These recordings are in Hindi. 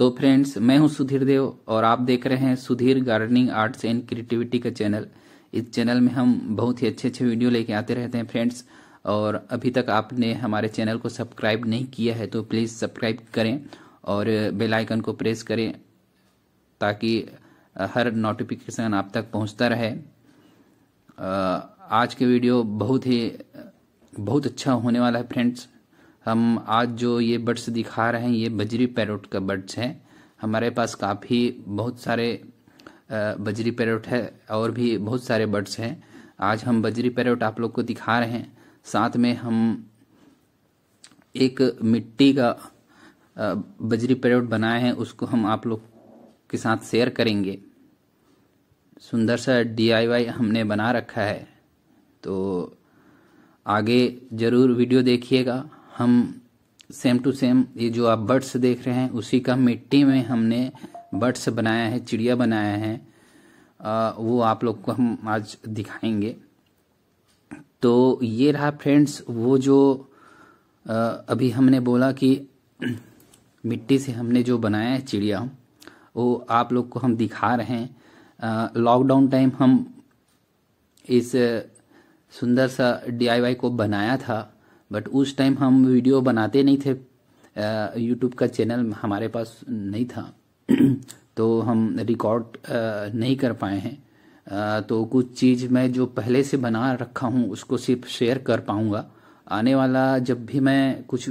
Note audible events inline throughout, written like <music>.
तो फ्रेंड्स मैं हूं सुधीर देव और आप देख रहे हैं Sudhir gardening arts and creativity का चैनल इस चैनल में हम बहुत ही अच्छे अच्छे वीडियो लेके आते रहते हैं फ्रेंड्स और अभी तक आपने हमारे चैनल को सब्सक्राइब नहीं किया है तो प्लीज़ सब्सक्राइब करें और बेल आइकन को प्रेस करें ताकि हर नोटिफिकेशन आप तक पहुंचता रहे आज के वीडियो बहुत ही बहुत अच्छा होने वाला है फ्रेंड्स हम आज जो ये बर्ड्स दिखा रहे हैं ये बजरी पैरोट का बर्ड्स हैं हमारे पास काफ़ी बहुत सारे बजरी पैरोट है और भी बहुत सारे बर्ड्स हैं आज हम बजरी पैरोट आप लोग को दिखा रहे हैं साथ में हम एक मिट्टी का बजरी पैरोट बनाए हैं उसको हम आप लोग के साथ शेयर करेंगे सुंदर सा डीआईवाई हमने बना रखा है तो आगे ज़रूर वीडियो देखिएगा हम सेम टू सेम ये जो आप बर्ड्स देख रहे हैं उसी का मिट्टी में हमने बर्ड्स बनाया है चिड़िया बनाया है आ, वो आप लोग को हम आज दिखाएंगे तो ये रहा फ्रेंड्स वो जो आ, अभी हमने बोला कि मिट्टी से हमने जो बनाया है चिड़िया वो आप लोग को हम दिखा रहे हैं लॉकडाउन टाइम हम इस सुंदर सा डीआईवाई को बनाया था बट उस टाइम हम वीडियो बनाते नहीं थे यूट्यूब का चैनल हमारे पास नहीं था <clears throat> तो हम रिकॉर्ड नहीं कर पाए हैं तो कुछ चीज़ मैं जो पहले से बना रखा हूँ उसको सिर्फ शेयर कर पाऊँगा आने वाला जब भी मैं कुछ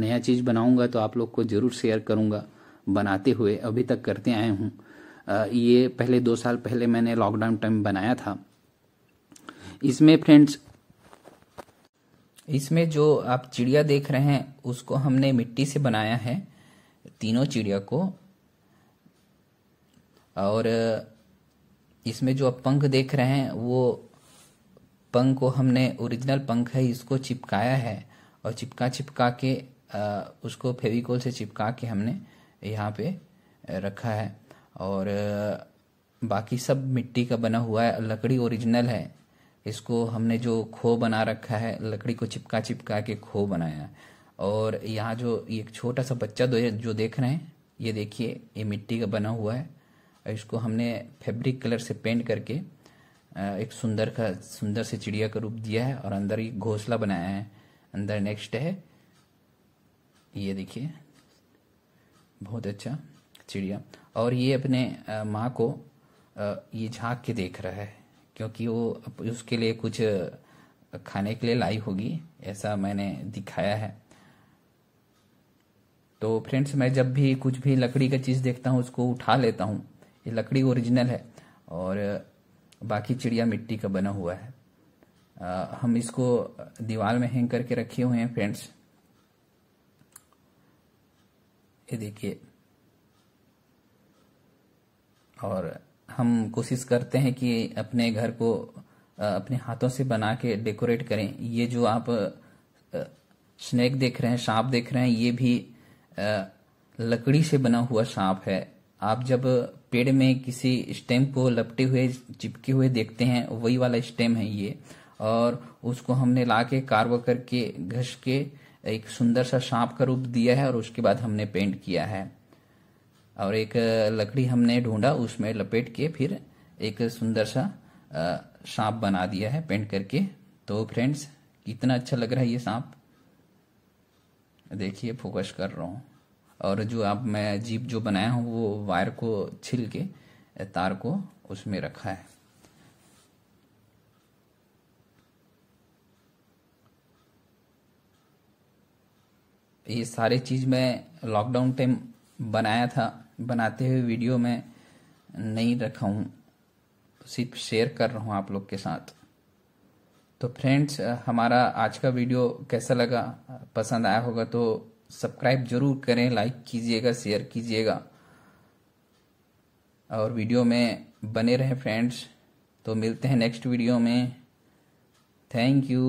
नया चीज़ बनाऊँगा तो आप लोग को ज़रूर शेयर करूँगा बनाते हुए अभी तक करते आए हूँ ये पहले दो साल पहले मैंने लॉकडाउन टाइम बनाया था इसमें फ्रेंड्स इसमें जो आप चिड़िया देख रहे हैं उसको हमने मिट्टी से बनाया है तीनों चिड़िया को और इसमें जो आप पंख देख रहे हैं वो पंख को हमने ओरिजिनल पंख है इसको चिपकाया है और चिपका चिपका के उसको फेविकोल से चिपका के हमने यहाँ पे रखा है और बाकी सब मिट्टी का बना हुआ है लकड़ी ओरिजिनल है इसको हमने जो खो बना रखा है लकड़ी को चिपका चिपका के खो बनाया और यहाँ जो एक छोटा सा बच्चा दो जो देख रहे हैं ये देखिए ये मिट्टी का बना हुआ है इसको हमने फैब्रिक कलर से पेंट करके एक सुंदर का सुंदर से चिड़िया का रूप दिया है और अंदर ये घोंसला बनाया है अंदर नेक्स्ट है ये देखिए बहुत अच्छा चिड़िया और ये अपने माँ को ये झाँक के देख रहा है क्योंकि वो उसके लिए कुछ खाने के लिए लाई होगी ऐसा मैंने दिखाया है तो फ्रेंड्स मैं जब भी कुछ भी लकड़ी का चीज़ देखता हूँ उसको उठा लेता हूँ ये लकड़ी ओरिजिनल है और बाकी चिड़िया मिट्टी का बना हुआ है आ, हम इसको दीवार में हैंग करके रखे हुए हैं फ्रेंड्स ये देखिए और हम कोशिश करते हैं कि अपने घर को अपने हाथों से बना के डेकोरेट करें ये जो आप स्नेक देख रहे हैं सांप देख रहे हैं ये भी लकड़ी से बना हुआ सांप है आप जब पेड़ में किसी स्टेम को लपटे हुए चिपके हुए देखते हैं वही वाला स्टेम है ये और उसको हमने ला के कार्व करके घस के एक सुंदर सा सांप का रूप दिया है और उसके बाद हमने पेंट किया है और एक लकड़ी हमने ढूंढा उसमें लपेट के फिर एक सुंदर सा सांप बना दिया है पेंट करके तो फ्रेंड्स कितना अच्छा लग रहा है ये सांप देखिए फोकस कर रहा हूँ और जो आप मैं जीप जो बनाया हूँ वो वायर को छिल के तार को उसमें रखा है ये सारी चीज़ मैं लॉकडाउन टाइम बनाया था बनाते हुए वीडियो में नहीं रखा हूँ सिर्फ शेयर कर रहा हूँ आप लोग के साथ तो फ्रेंड्स हमारा आज का वीडियो कैसा लगा पसंद आया होगा तो सब्सक्राइब जरूर करें लाइक कीजिएगा शेयर कीजिएगा और वीडियो में बने रहें फ्रेंड्स तो मिलते हैं नेक्स्ट वीडियो में थैंक यू